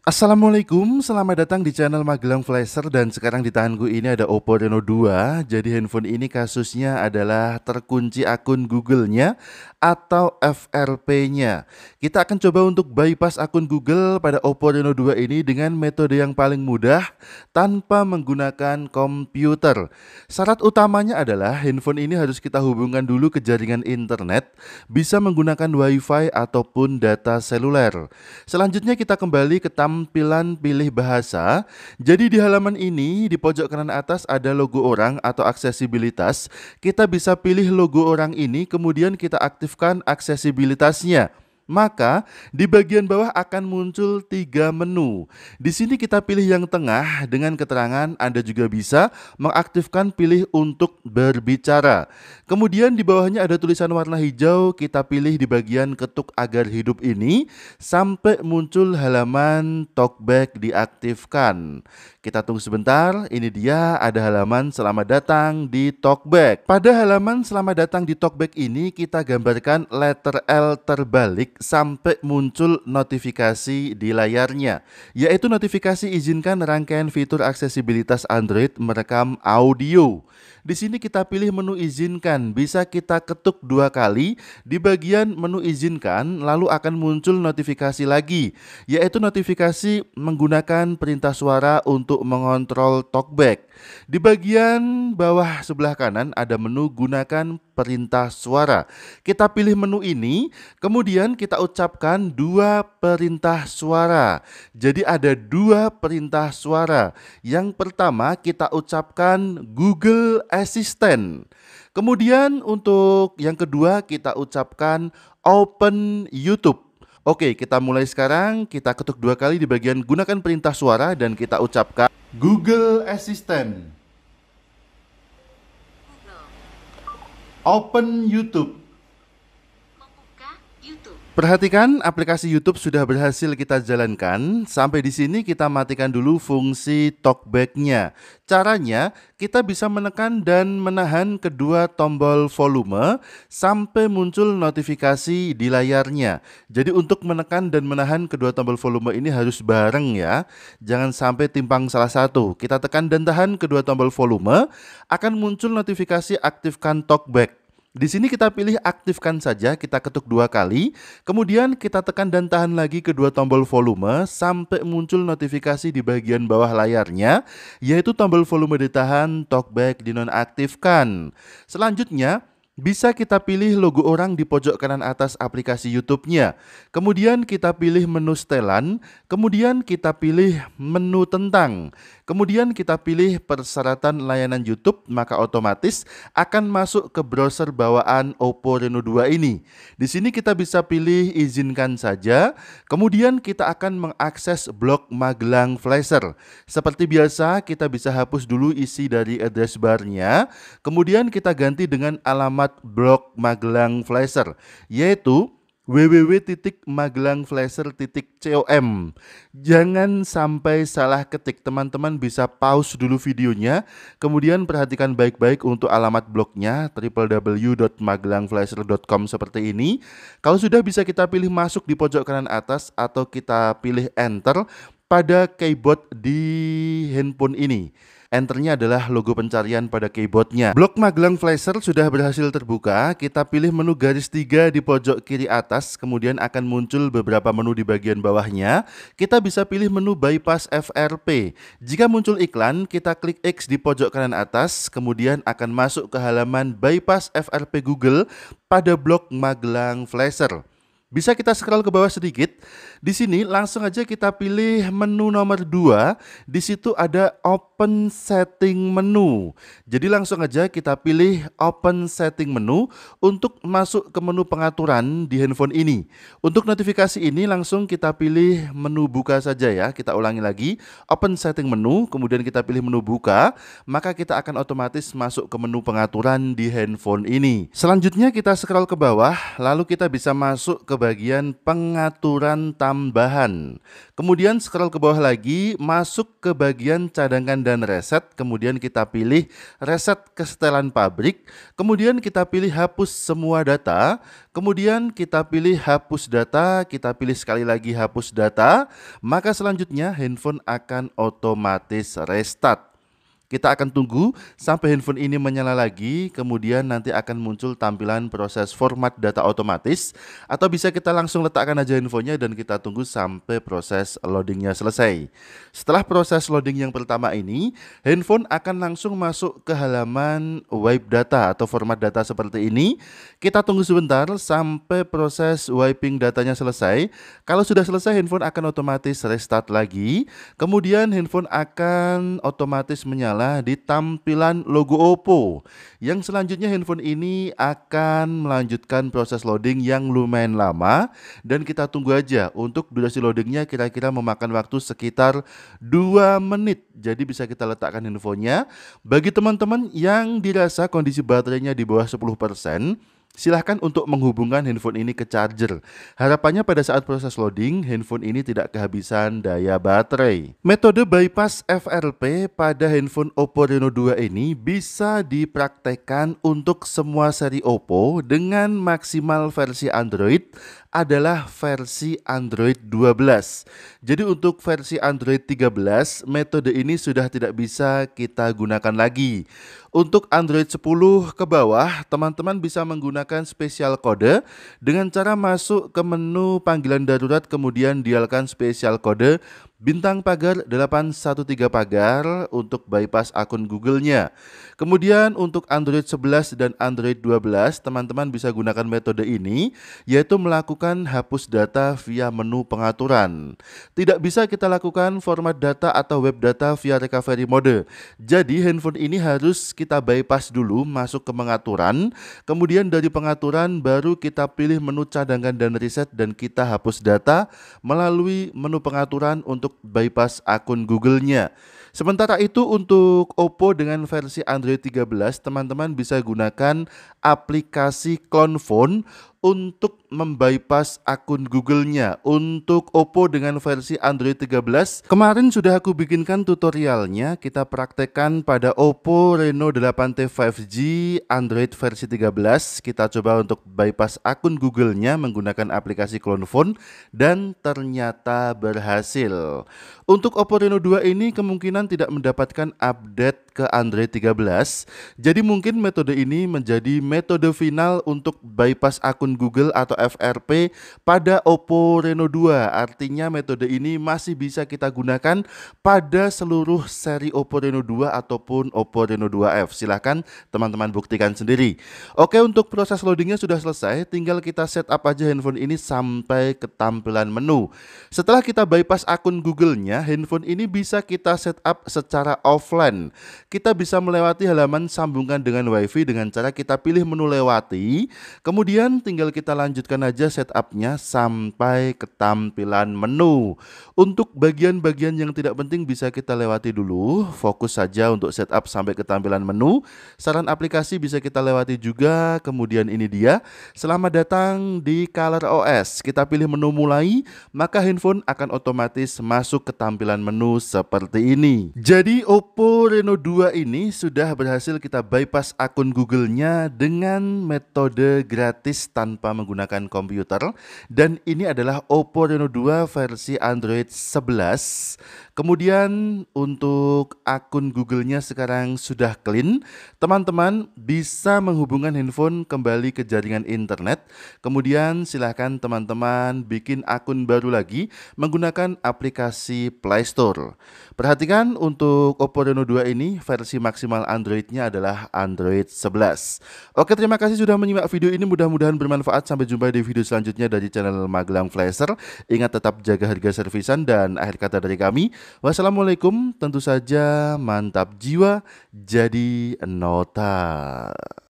Assalamualaikum, selamat datang di channel Magelang Flasher dan sekarang di tanganku ini ada Oppo Reno 2 Jadi handphone ini kasusnya adalah terkunci akun Google-nya atau FRP-nya Kita akan coba untuk bypass akun Google pada Oppo Reno 2 ini dengan metode yang paling mudah tanpa menggunakan komputer Syarat utamanya adalah handphone ini harus kita hubungkan dulu ke jaringan internet Bisa menggunakan wifi ataupun data seluler Selanjutnya kita kembali ke tampilan tampilan pilih bahasa. Jadi di halaman ini di pojok kanan atas ada logo orang atau aksesibilitas. Kita bisa pilih logo orang ini kemudian kita aktifkan aksesibilitasnya. Maka di bagian bawah akan muncul tiga menu. Di sini kita pilih yang tengah dengan keterangan Anda juga bisa mengaktifkan pilih untuk berbicara. Kemudian di bawahnya ada tulisan warna hijau, kita pilih di bagian ketuk agar hidup ini sampai muncul halaman talkback diaktifkan. Kita tunggu sebentar, ini dia ada halaman selamat datang di talkback. Pada halaman selamat datang di talkback ini kita gambarkan letter L terbalik sampai muncul notifikasi di layarnya, yaitu notifikasi izinkan rangkaian fitur aksesibilitas Android merekam audio. Di sini kita pilih menu izinkan, bisa kita ketuk dua kali di bagian menu izinkan, lalu akan muncul notifikasi lagi, yaitu notifikasi menggunakan perintah suara untuk mengontrol talkback. Di bagian bawah sebelah kanan ada menu gunakan perintah suara. Kita pilih menu ini, kemudian kita kita ucapkan dua perintah suara. Jadi ada dua perintah suara. Yang pertama kita ucapkan Google Assistant. Kemudian untuk yang kedua kita ucapkan Open YouTube. Oke, kita mulai sekarang. Kita ketuk dua kali di bagian gunakan perintah suara dan kita ucapkan Google Assistant. Open YouTube. Perhatikan, aplikasi YouTube sudah berhasil kita jalankan. Sampai di sini kita matikan dulu fungsi talkback-nya. Caranya, kita bisa menekan dan menahan kedua tombol volume sampai muncul notifikasi di layarnya. Jadi untuk menekan dan menahan kedua tombol volume ini harus bareng ya. Jangan sampai timpang salah satu. Kita tekan dan tahan kedua tombol volume, akan muncul notifikasi aktifkan talkback. Di sini kita pilih aktifkan saja, kita ketuk dua kali, kemudian kita tekan dan tahan lagi kedua tombol volume sampai muncul notifikasi di bagian bawah layarnya, yaitu tombol volume ditahan, talkback dinonaktifkan. Selanjutnya, bisa kita pilih logo orang di pojok kanan atas aplikasi YouTube-nya. Kemudian kita pilih menu setelan, kemudian kita pilih menu tentang. Kemudian kita pilih persyaratan layanan YouTube, maka otomatis akan masuk ke browser bawaan Oppo Reno 2 ini. Di sini kita bisa pilih izinkan saja, kemudian kita akan mengakses blog Magelang Flasher. Seperti biasa, kita bisa hapus dulu isi dari address bar-nya. kemudian kita ganti dengan alamat simak blog Magelang Flasher yaitu www.magelangflasher.com Jangan sampai salah ketik, teman-teman bisa pause dulu videonya, kemudian perhatikan baik-baik untuk alamat blognya www.magelangflasher.com seperti ini. Kalau sudah bisa kita pilih masuk di pojok kanan atas atau kita pilih enter, pada keyboard di handphone ini. Enternya adalah logo pencarian pada keyboardnya. Blok Magelang Flasher sudah berhasil terbuka. Kita pilih menu garis tiga di pojok kiri atas, kemudian akan muncul beberapa menu di bagian bawahnya. Kita bisa pilih menu bypass FRP. Jika muncul iklan, kita klik X di pojok kanan atas, kemudian akan masuk ke halaman bypass FRP Google pada blok Magelang Flasher. Bisa kita scroll ke bawah sedikit. Di sini langsung aja kita pilih menu nomor 2. Di situ ada open setting menu. Jadi langsung aja kita pilih open setting menu untuk masuk ke menu pengaturan di handphone ini. Untuk notifikasi ini langsung kita pilih menu buka saja ya. Kita ulangi lagi, open setting menu, kemudian kita pilih menu buka, maka kita akan otomatis masuk ke menu pengaturan di handphone ini. Selanjutnya kita scroll ke bawah, lalu kita bisa masuk ke bagian pengaturan tambahan. Kemudian scroll ke bawah lagi, masuk ke bagian cadangan dan reset, kemudian kita pilih reset kesetelan pabrik, kemudian kita pilih hapus semua data, kemudian kita pilih hapus data, kita pilih sekali lagi hapus data, maka selanjutnya handphone akan otomatis restart. Kita akan tunggu sampai handphone ini menyala lagi, kemudian nanti akan muncul tampilan proses format data otomatis atau bisa kita langsung letakkan aja handphonenya dan kita tunggu sampai proses loadingnya selesai. Setelah proses loading yang pertama ini, handphone akan langsung masuk ke halaman wipe data atau format data seperti ini. Kita tunggu sebentar sampai proses wiping datanya selesai. Kalau sudah selesai handphone akan otomatis restart lagi. Kemudian handphone akan otomatis menyala adalah di tampilan logo Oppo. Yang selanjutnya handphone ini akan melanjutkan proses loading yang lumayan lama dan kita tunggu aja untuk durasi loadingnya kira-kira memakan waktu sekitar 2 menit. Jadi bisa kita letakkan handphonenya. Bagi teman-teman yang dirasa kondisi baterainya di bawah 10%, Silahkan untuk menghubungkan handphone ini ke charger. Harapannya pada saat proses loading, handphone ini tidak kehabisan daya baterai. Metode bypass FRP pada handphone Oppo Reno 2 ini bisa dipraktekkan untuk semua seri Oppo dengan maksimal versi Android adalah versi Android 12. Jadi untuk versi Android 13, metode ini sudah tidak bisa kita gunakan lagi. Untuk Android 10 ke bawah, teman-teman bisa menggunakan spesial kode dengan cara masuk ke menu panggilan darurat kemudian dialkan spesial kode Bintang pagar 813 pagar untuk bypass akun Google-nya. Kemudian untuk Android 11 dan Android 12, teman-teman bisa gunakan metode ini, yaitu melakukan hapus data via menu pengaturan. Tidak bisa kita lakukan format data atau web data via recovery mode. Jadi handphone ini harus kita bypass dulu masuk ke pengaturan, kemudian dari pengaturan baru kita pilih menu cadangan dan reset dan kita hapus data melalui menu pengaturan untuk untuk bypass akun Google-nya. Sementara itu untuk Oppo dengan versi Android 13, teman-teman bisa gunakan aplikasi Phone untuk membypass akun Google-nya untuk Oppo dengan versi Android 13. Kemarin sudah aku bikinkan tutorialnya, kita praktekkan pada Oppo Reno 8T 5G Android versi 13. Kita coba untuk bypass akun Google-nya menggunakan aplikasi phone dan ternyata berhasil. Untuk Oppo Reno 2 ini kemungkinan tidak mendapatkan update ke Android 13. Jadi mungkin metode ini menjadi metode final untuk bypass akun Google atau FRP pada Oppo Reno 2. Artinya metode ini masih bisa kita gunakan pada seluruh seri Oppo Reno 2 ataupun Oppo Reno 2F. Silahkan teman-teman buktikan sendiri. Oke untuk proses loadingnya sudah selesai, tinggal kita setup aja handphone ini sampai ke tampilan menu. Setelah kita bypass akun Google-nya, handphone ini bisa kita setup secara offline. Kita bisa melewati halaman sambungan dengan WiFi dengan cara kita pilih menu lewati, kemudian tinggal kita lanjut lanjutkan aja setupnya sampai ke tampilan menu. Untuk bagian-bagian yang tidak penting bisa kita lewati dulu. Fokus saja untuk setup sampai ke tampilan menu. Saran aplikasi bisa kita lewati juga. Kemudian ini dia. Selamat datang di Color OS. Kita pilih menu mulai, maka handphone akan otomatis masuk ke tampilan menu seperti ini. Jadi Oppo Reno 2 ini sudah berhasil kita bypass akun Google-nya dengan metode gratis tanpa menggunakan dengan komputer dan ini adalah Oppo Reno 2 versi Android 11 Kemudian untuk akun Google-nya sekarang sudah clean, teman-teman bisa menghubungkan handphone kembali ke jaringan internet. Kemudian silahkan teman-teman bikin akun baru lagi menggunakan aplikasi Play Store. Perhatikan untuk Oppo Reno 2 ini versi maksimal Android-nya adalah Android 11. Oke, terima kasih sudah menyimak video ini. Mudah-mudahan bermanfaat. Sampai jumpa di video selanjutnya dari channel Magelang Flasher. Ingat tetap jaga harga servisan dan akhir kata dari kami. Wassalamualaikum, tentu saja mantap jiwa jadi nota.